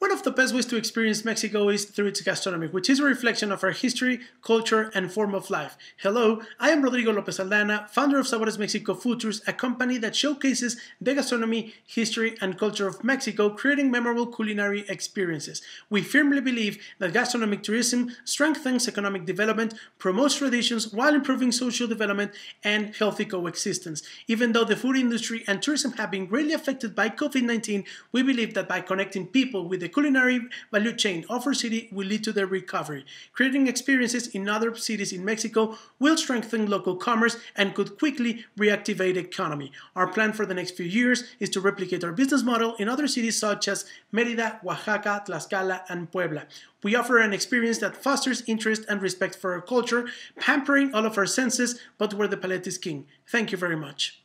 One of the best ways to experience Mexico is through its gastronomy, which is a reflection of our history, culture, and form of life. Hello, I am Rodrigo Lopez Aldana, founder of Sabores Mexico Futures, a company that showcases the gastronomy, history, and culture of Mexico, creating memorable culinary experiences. We firmly believe that gastronomic tourism strengthens economic development, promotes traditions while improving social development and healthy coexistence. Even though the food industry and tourism have been greatly affected by COVID 19, we believe that by connecting people with the the culinary value chain of our city will lead to their recovery. Creating experiences in other cities in Mexico will strengthen local commerce and could quickly reactivate economy. Our plan for the next few years is to replicate our business model in other cities such as Merida, Oaxaca, Tlaxcala, and Puebla. We offer an experience that fosters interest and respect for our culture, pampering all of our senses, but where the palate is king. Thank you very much.